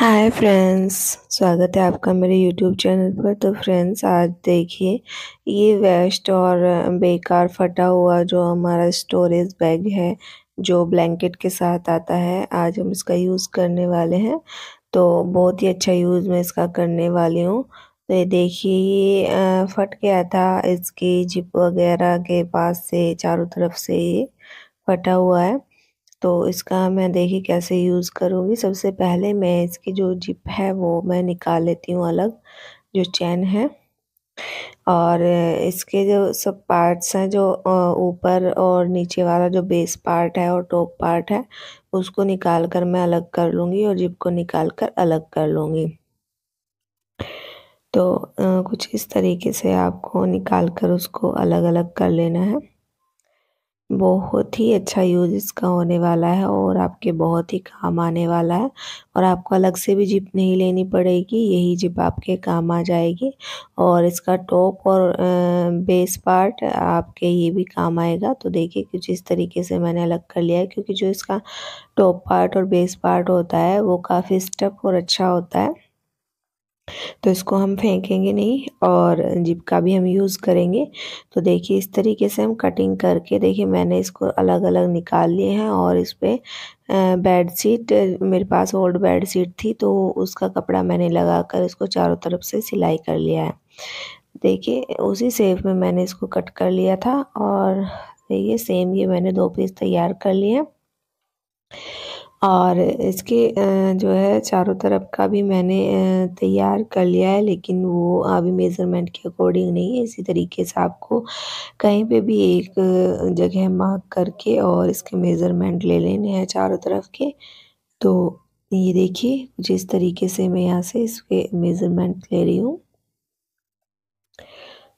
hi friends स्वागत है आपका मेरे यूट्यूब चैनल पर तो फ्रेंड्स आज देखिए ये वेस्ट और बेकार फटा हुआ जो हमारा स्टोरेज बैग है जो ब्लैंकेट के साथ आता है आज हम इसका यूज़ करने वाले हैं तो बहुत ही अच्छा यूज़ मैं इसका करने वाली हूँ तो ये देखिए ये फट गया था इसकी जिप वगैरह के पास से चारों तरफ से ये फटा हुआ है तो इसका मैं देखी कैसे यूज़ करूँगी सबसे पहले मैं इसकी जो जिप है वो मैं निकाल लेती हूँ अलग जो चैन है और इसके जो सब पार्ट्स हैं जो ऊपर और नीचे वाला जो बेस पार्ट है और टॉप पार्ट है उसको निकाल कर मैं अलग कर लूँगी और जिप को निकाल कर अलग कर लूँगी तो कुछ इस तरीके से आपको निकाल कर उसको अलग अलग कर लेना है बहुत ही अच्छा यूज़ इसका होने वाला है और आपके बहुत ही काम आने वाला है और आपको अलग से भी जिप नहीं लेनी पड़ेगी यही जिप आपके काम आ जाएगी और इसका टॉप और बेस पार्ट आपके ये भी काम आएगा तो देखिए कुछ इस तरीके से मैंने अलग कर लिया है क्योंकि जो इसका टॉप पार्ट और बेस पार्ट होता है वो काफ़ी स्टफ और अच्छा होता है तो इसको हम फेंकेंगे नहीं और जिप का भी हम यूज़ करेंगे तो देखिए इस तरीके से हम कटिंग करके देखिए मैंने इसको अलग अलग निकाल लिए हैं और इस पर बेड शीट मेरे पास ओल्ड बेड शीट थी तो उसका कपड़ा मैंने लगा कर इसको चारों तरफ से सिलाई कर लिया है देखिए उसी सेप में मैंने इसको कट कर लिया था और देखिए सेम ये मैंने दो पीस तैयार कर लिए हैं और इसके जो है चारों तरफ का भी मैंने तैयार कर लिया है लेकिन वो अभी मेज़रमेंट के अकॉर्डिंग नहीं है इसी तरीके से आपको कहीं पे भी एक जगह मार्क करके और इसके मेज़रमेंट ले लेने हैं चारों तरफ के तो ये देखिए जिस तरीके से मैं यहाँ से इसके मेज़रमेंट ले रही हूँ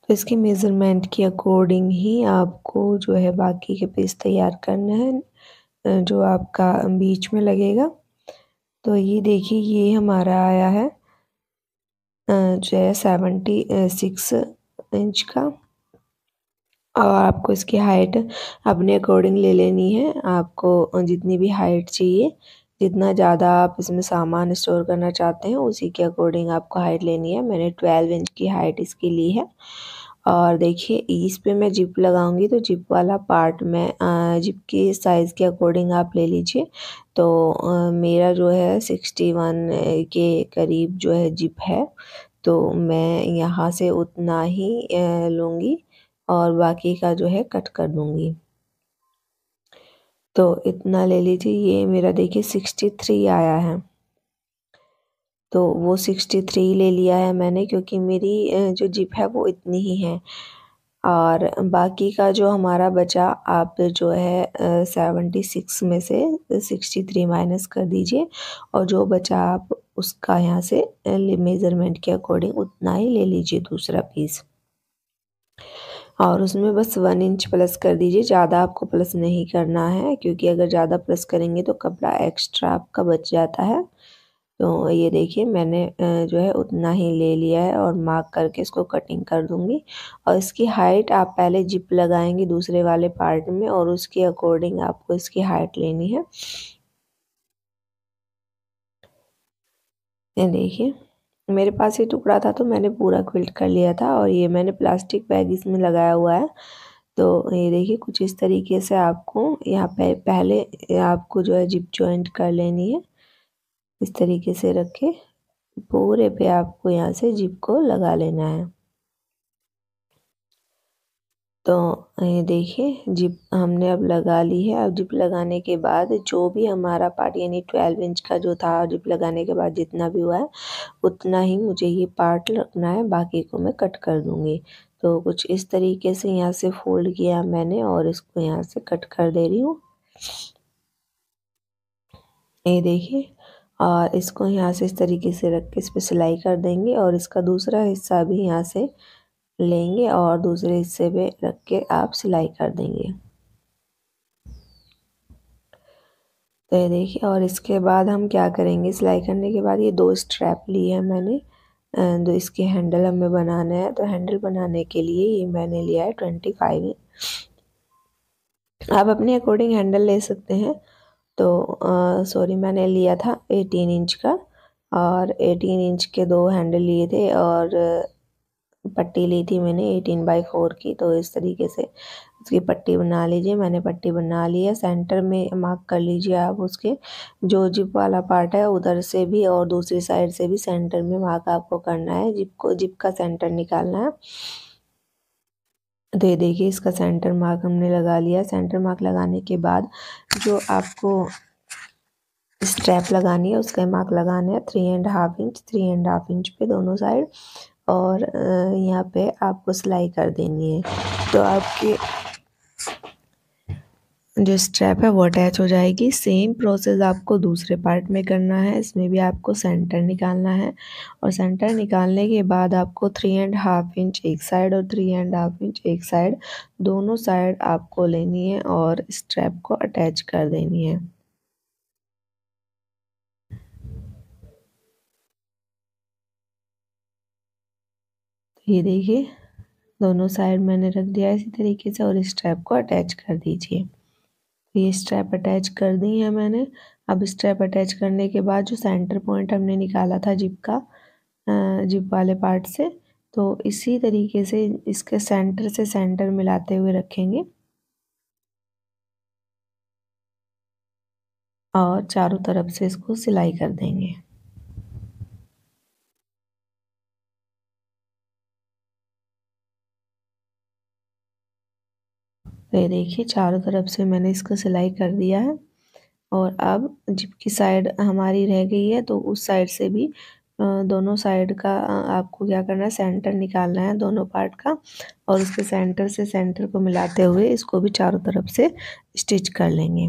तो इसके मेज़रमेंट के अकॉर्डिंग ही आपको जो है बाकी के पीस तैयार करना है जो आपका बीच में लगेगा तो ये देखिए ये हमारा आया है जो है सेवेंटी सिक्स इंच का और आपको इसकी हाइट अपने अकॉर्डिंग ले लेनी है आपको जितनी भी हाइट चाहिए जितना ज़्यादा आप इसमें सामान स्टोर करना चाहते हैं उसी के अकॉर्डिंग आपको हाइट लेनी है मैंने ट्वेल्व इंच की हाइट इसकी ली है और देखिए इस पे मैं जिप लगाऊंगी तो जिप वाला पार्ट में जिप के साइज़ के अकॉर्डिंग आप ले लीजिए तो मेरा जो है सिक्सटी वन के करीब जो है जिप है तो मैं यहाँ से उतना ही लूँगी और बाकी का जो है कट कर दूँगी तो इतना ले लीजिए ये मेरा देखिए सिक्सटी थ्री आया है तो वो सिक्सटी थ्री ले लिया है मैंने क्योंकि मेरी जो जिप है वो इतनी ही है और बाकी का जो हमारा बचा आप जो है सेवेंटी सिक्स में से सिक्सटी थ्री माइनस कर दीजिए और जो बचा आप उसका यहाँ से मेज़रमेंट के अकॉर्डिंग उतना ही ले लीजिए दूसरा पीस और उसमें बस वन इंच प्लस कर दीजिए ज़्यादा आपको प्लस नहीं करना है क्योंकि अगर ज़्यादा प्लस करेंगे तो कपड़ा एक्स्ट्रा आपका बच जाता है तो ये देखिए मैंने जो है उतना ही ले लिया है और मार्क करके इसको कटिंग कर दूंगी और इसकी हाइट आप पहले जिप लगाएंगे दूसरे वाले पार्ट में और उसके अकॉर्डिंग आपको इसकी हाइट लेनी है ये देखिए मेरे पास ये टुकड़ा था तो मैंने पूरा क्विल्ट कर लिया था और ये मैंने प्लास्टिक बैग इसमें लगाया हुआ है तो ये देखिए कुछ इस तरीके से आपको यहाँ पे पहले आपको जो है जिप ज्वाइंट कर लेनी है इस तरीके से रख के पूरे पे आपको यहाँ से जिप को लगा लेना है तो ये देखिए जिप हमने अब लगा ली है अब जिप लगाने के बाद जो भी हमारा पार्ट यानी ट्वेल्व इंच का जो था जिप लगाने के बाद जितना भी हुआ है उतना ही मुझे ये पार्ट रखना है बाकी को मैं कट कर दूँगी तो कुछ इस तरीके से यहाँ से फोल्ड किया मैंने और इसको यहाँ से कट कर दे रही हूँ ये देखिए और इसको यहाँ से इस तरीके से रख के इस पर सिलाई कर देंगे और इसका दूसरा हिस्सा भी यहाँ से लेंगे और दूसरे हिस्से पे रख के आप सिलाई कर देंगे तो ये देखिए और इसके बाद हम क्या करेंगे सिलाई करने के बाद ये दो स्ट्रैप लिए हैं मैंने जो इसके हैंडल हमें बनाना है तो हैंडल बनाने के लिए ये मैंने लिया है ट्वेंटी फाइव आप अपने अकॉर्डिंग हैंडल ले सकते हैं तो सॉरी मैंने लिया था 18 इंच का और 18 इंच के दो हैंडल लिए थे और पट्टी ली थी मैंने 18 बाई फोर की तो इस तरीके से उसकी पट्टी बना लीजिए मैंने पट्टी बना ली है सेंटर में मार्क कर लीजिए आप उसके जो जिप वाला पार्ट है उधर से भी और दूसरी साइड से भी सेंटर में मार्क आपको करना है जिप को जिप का सेंटर निकालना है दे देखिए इसका सेंटर मार्क हमने लगा लिया सेंटर मार्क लगाने के बाद जो आपको स्ट्रैप लगानी है उसका मार्क लगाना है three and half inch three and half inch पे दोनों साइड और यहाँ पे आपको सिलाई कर देनी है तो आपके जो स्ट्रैप है वो अटैच हो जाएगी सेम प्रोसेस आपको दूसरे पार्ट में करना है इसमें भी आपको सेंटर निकालना है और सेंटर निकालने के बाद आपको थ्री एंड हाफ इंच एक साइड और थ्री एंड हाफ इंच एक साइड दोनों साइड आपको लेनी है और स्ट्रैप को अटैच कर देनी है तो ये देखिए दोनों साइड मैंने रख दिया इसी तरीके से और स्ट्रैप को अटैच कर दीजिए ये स्ट्रैप अटैच कर दी है मैंने अब स्ट्रैप अटैच करने के बाद जो सेंटर पॉइंट हमने निकाला था जिप का जिप वाले पार्ट से तो इसी तरीके से इसके सेंटर से सेंटर मिलाते हुए रखेंगे और चारों तरफ से इसको सिलाई कर देंगे तो ये देखिए चारों तरफ से मैंने इसका सिलाई कर दिया है और अब जिप की साइड हमारी रह गई है तो उस साइड से भी दोनों साइड का आपको क्या करना है सेंटर निकालना है दोनों पार्ट का और उसके सेंटर से सेंटर को मिलाते हुए इसको भी चारों तरफ से स्टिच कर लेंगे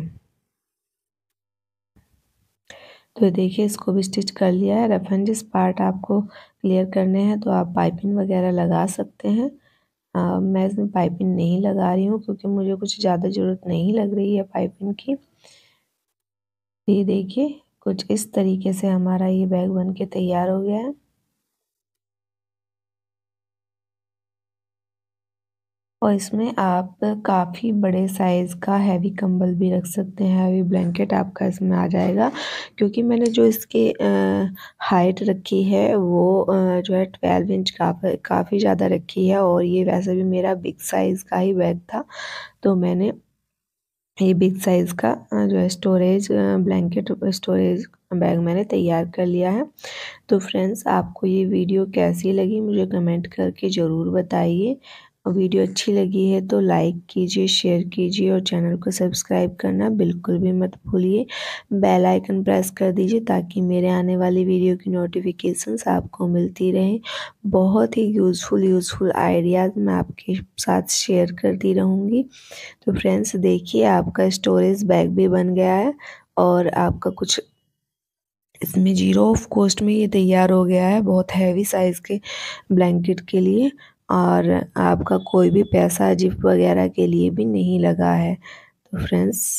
तो देखिए इसको भी स्टिच कर लिया है रफ जिस पार्ट आपको क्लियर करने हैं तो आप पाइपिंग वगैरह लगा सकते हैं मैं इसमें पाइपिंग नहीं लगा रही हूँ क्योंकि मुझे कुछ ज़्यादा ज़रूरत नहीं लग रही है पाइपिंग की ये देखिए कुछ इस तरीके से हमारा ये बैग बनके तैयार हो गया है और इसमें आप काफी बड़े साइज का हैवी कंबल भी रख सकते हैं हैवी ब्लैंकेट आपका इसमें आ जाएगा क्योंकि मैंने जो इसके हाइट रखी है वो जो है ट्वेल्व इंच काफ़ी काफ़ी ज़्यादा रखी है और ये वैसे भी मेरा बिग साइज़ का ही बैग था तो मैंने ये बिग साइज़ का जो है स्टोरेज ब्लैंकेट स्टोरेज बैग मैंने तैयार कर लिया है तो फ्रेंड्स आपको ये वीडियो कैसी लगी मुझे कमेंट करके ज़रूर बताइए वीडियो अच्छी लगी है तो लाइक कीजिए शेयर कीजिए और चैनल को सब्सक्राइब करना बिल्कुल भी मत भूलिए बेल आइकन प्रेस कर दीजिए ताकि मेरे आने वाली वीडियो की नोटिफिकेशंस आपको मिलती रहें बहुत ही यूज़फुल यूज़फुल आइडियाज़ मैं आपके साथ शेयर करती रहूँगी तो फ्रेंड्स देखिए आपका स्टोरेज बैग भी बन गया है और आपका कुछ इसमें जीरो ऑफ कॉस्ट में ये तैयार हो गया है बहुत हैवी साइज़ के ब्लैंकेट के लिए और आपका कोई भी पैसा जिप वगैरह के लिए भी नहीं लगा है तो फ्रेंड्स